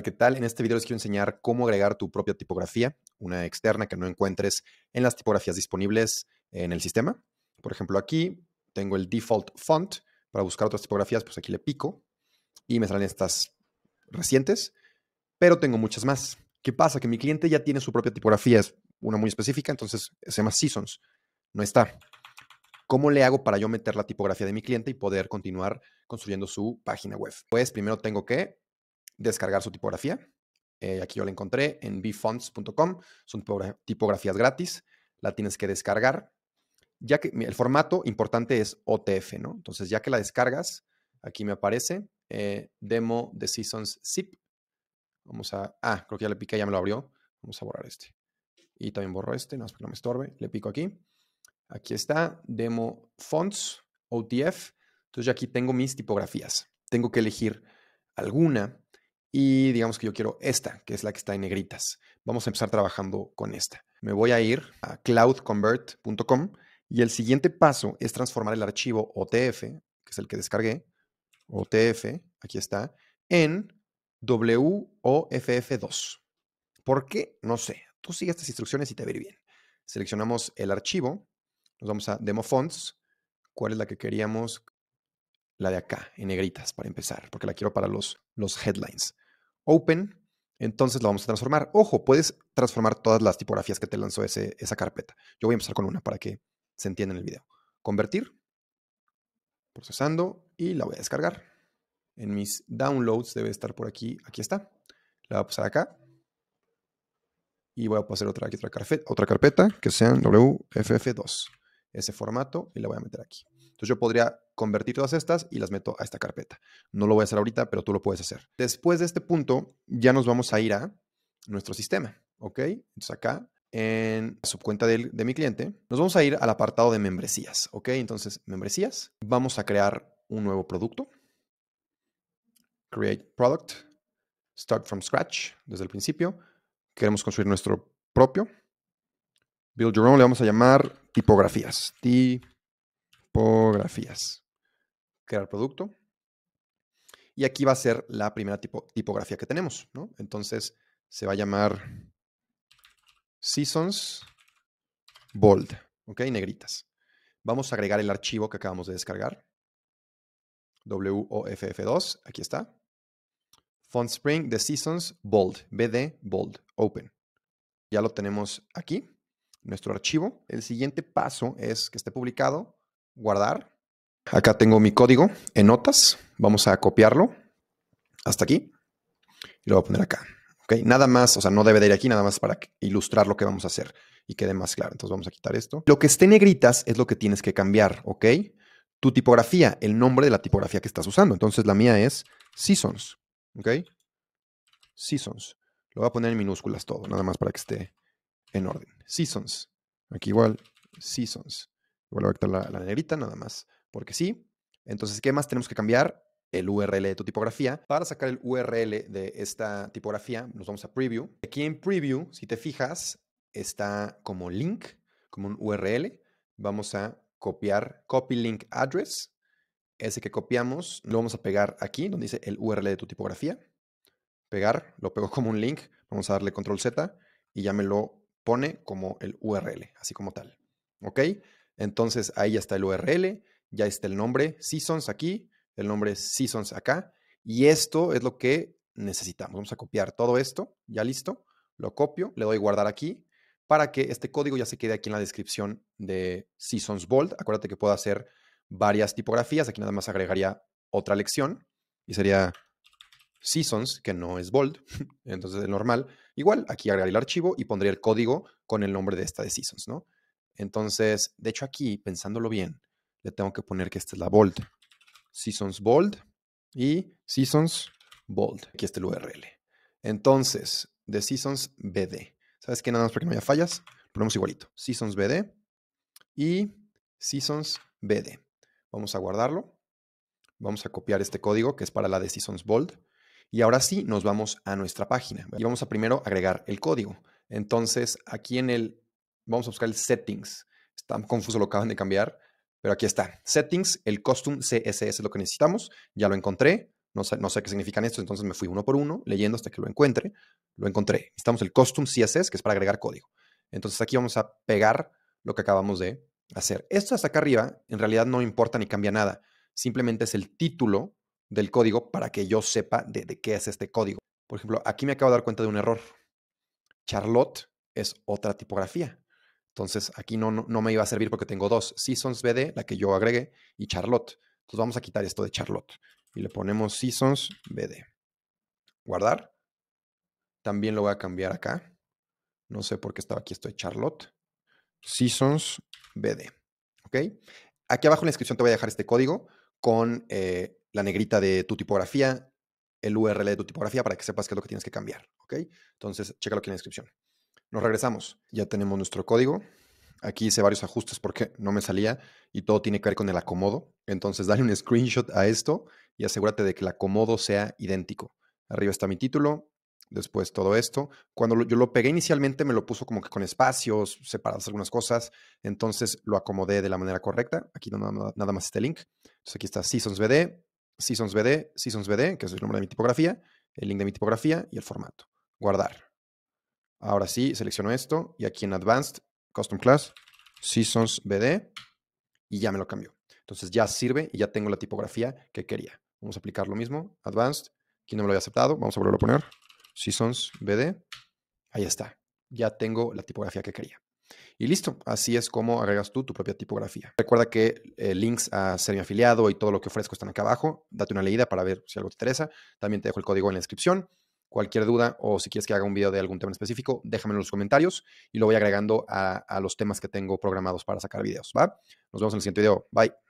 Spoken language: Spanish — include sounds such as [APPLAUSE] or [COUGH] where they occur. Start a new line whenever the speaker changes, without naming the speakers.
¿Qué tal? En este video les quiero enseñar cómo agregar tu propia tipografía, una externa que no encuentres en las tipografías disponibles en el sistema. Por ejemplo, aquí tengo el default font. Para buscar otras tipografías, pues aquí le pico y me salen estas recientes, pero tengo muchas más. ¿Qué pasa? Que mi cliente ya tiene su propia tipografía, es una muy específica, entonces se llama Seasons. No está. ¿Cómo le hago para yo meter la tipografía de mi cliente y poder continuar construyendo su página web? Pues primero tengo que descargar su tipografía. Eh, aquí yo la encontré en bfonts.com. Son tipografías gratis. La tienes que descargar. Ya que el formato importante es OTF, ¿no? Entonces, ya que la descargas, aquí me aparece eh, demo de Seasons zip. Vamos a. Ah, creo que ya le piqué, ya me lo abrió. Vamos a borrar este. Y también borro este, no, para que no me estorbe. Le pico aquí. Aquí está, demo fonts, OTF. Entonces, ya aquí tengo mis tipografías. Tengo que elegir alguna y digamos que yo quiero esta, que es la que está en negritas. Vamos a empezar trabajando con esta. Me voy a ir a cloudconvert.com y el siguiente paso es transformar el archivo OTF, que es el que descargué, OTF, aquí está, en WOFF2. ¿Por qué? No sé. Tú sigue estas instrucciones y te veré bien. Seleccionamos el archivo, nos vamos a Demo Fonts. ¿Cuál es la que queríamos? La de acá, en negritas, para empezar, porque la quiero para los, los headlines open, entonces la vamos a transformar. Ojo, puedes transformar todas las tipografías que te lanzó esa carpeta. Yo voy a empezar con una para que se entienda en el video. Convertir, procesando y la voy a descargar. En mis downloads debe estar por aquí. Aquí está. La voy a pasar acá. Y voy a pasar otra, aquí, otra, carpeta, otra carpeta que sea WFF2. Ese formato y la voy a meter aquí. Entonces yo podría convertir todas estas y las meto a esta carpeta. No lo voy a hacer ahorita, pero tú lo puedes hacer. Después de este punto, ya nos vamos a ir a nuestro sistema, ¿ok? Entonces acá en la subcuenta de, mi cliente, nos vamos a ir al apartado de membresías, ¿ok? Entonces, membresías, vamos a crear un nuevo producto. Create product, start from scratch, desde el principio. Queremos construir nuestro propio. Build your own, le vamos a llamar tipografías. Ti tipografías. Crear producto. Y aquí va a ser la primera tipografía que tenemos, Entonces se va a llamar Seasons Bold, ¿ok? Negritas. Vamos a agregar el archivo que acabamos de descargar. WOFF2, aquí está. Font Spring de Seasons Bold, BD Bold, Open. Ya lo tenemos aquí, nuestro archivo. El siguiente paso es que esté publicado guardar. Acá tengo mi código en notas. Vamos a copiarlo hasta aquí y lo voy a poner acá. ¿okay? Nada más, o sea, no debe de ir aquí, nada más para ilustrar lo que vamos a hacer y quede más claro. Entonces vamos a quitar esto. Lo que esté negritas es lo que tienes que cambiar, ¿ok? Tu tipografía, el nombre de la tipografía que estás usando. Entonces la mía es Seasons, ¿ok? Seasons. Lo voy a poner en minúsculas todo, nada más para que esté en orden. Seasons. Aquí igual, Seasons. Vuelvo a quitar la, la negrita, nada más, porque sí. Entonces, ¿qué más tenemos que cambiar? el URL de tu tipografía. Para sacar el URL de esta tipografía, nos vamos a Preview. Aquí en Preview, si te fijas, está como link, como un URL. Vamos a copiar Copy Link Address. Ese que copiamos lo vamos a pegar aquí, donde dice el URL de tu tipografía. Pegar, lo pego [LAUGHS] como un link. Vamos a darle Control Z y ya me lo pone como el URL, así como tal. ¿Ok? Entonces ahí ya está el URL, ya está el nombre Seasons aquí, el nombre Seasons acá. Y esto es lo que necesitamos. Vamos a copiar todo esto, ya listo. Lo copio, le doy guardar aquí para que este código ya se quede aquí en la descripción de Seasons Bold. Acuérdate que puedo hacer varias tipografías. Aquí nada más agregaría otra lección y sería Seasons, que no es bold, [LAUGHS] entonces es normal. Igual, aquí agregaría el archivo y pondría el código con el nombre de esta de Seasons, ¿no? Entonces, de hecho aquí, pensándolo bien, le tengo que poner que esta es la bold. Seasons bold y seasons bold. Aquí está el URL. Entonces, de seasons bd. ¿Sabes qué? Nada más para que no haya fallas, ponemos igualito. Seasons bd y seasons bd. Vamos a guardarlo. Vamos a copiar este código que es para la de seasons bold. Y ahora sí, nos vamos a nuestra página. Y vamos a primero agregar el código. Entonces, aquí en el vamos a buscar el settings. Está confuso, lo acaban de cambiar, pero aquí está. Settings, el custom CSS es lo que necesitamos. Ya lo encontré. No sé, no sé qué significan estos, entonces me fui uno por uno leyendo hasta que lo encuentre. Lo encontré. Necesitamos el custom CSS, que es para agregar código. Entonces aquí vamos a pegar lo que acabamos de hacer. Esto hasta acá arriba en realidad no importa ni cambia nada. Simplemente es el título del código para que yo sepa de, qué es este código. Por ejemplo, aquí me acabo de dar cuenta de un error. Charlotte es otra tipografía. Entonces aquí no, me iba a servir porque tengo dos, Seasons BD, la que yo agregué, y Charlotte. Entonces vamos a quitar esto de Charlotte y le ponemos Seasons BD. Guardar. También lo voy a cambiar acá. No sé por qué estaba aquí esto de Charlotte. Seasons BD. ¿Ok? Aquí abajo en la descripción te voy a dejar este código con eh, la negrita de tu tipografía, el URL de tu tipografía para que sepas qué es lo que tienes que cambiar. ¿Ok? Entonces, chécalo aquí en la descripción. Nos regresamos. Ya tenemos nuestro código. Aquí hice varios ajustes porque no me salía y todo tiene que ver con el acomodo. Entonces, dale un screenshot a esto y asegúrate de que el acomodo sea idéntico. Arriba está mi título, después todo esto. Cuando yo lo pegué inicialmente me lo puso como que con espacios, separadas algunas cosas, entonces lo acomodé de la manera correcta. Aquí no nada más este link. Entonces aquí está Seasons BD, Seasons BD, Seasons BD, que es el nombre de mi tipografía, el link de mi tipografía y el formato. Guardar. Ahora sí, selecciono esto y aquí en Advanced, Custom Class, Seasons BD y ya me lo cambió. Entonces ya sirve y ya tengo la tipografía que quería. Vamos a aplicar lo mismo, Advanced, aquí no me lo había aceptado, vamos a volverlo a poner, Seasons BD, ahí está, ya tengo la tipografía que quería. Y listo, así es como agregas tú tu propia tipografía. Recuerda que eh, links a ser mi afiliado y todo lo que ofrezco están acá abajo. Date una leída para ver si algo te interesa. También te dejo el código en la descripción. Cualquier duda o si quieres que haga un video de algún tema específico, déjame en los comentarios y lo voy agregando a, los temas que tengo programados para sacar videos. ¿va? Nos vemos en el siguiente video. Bye.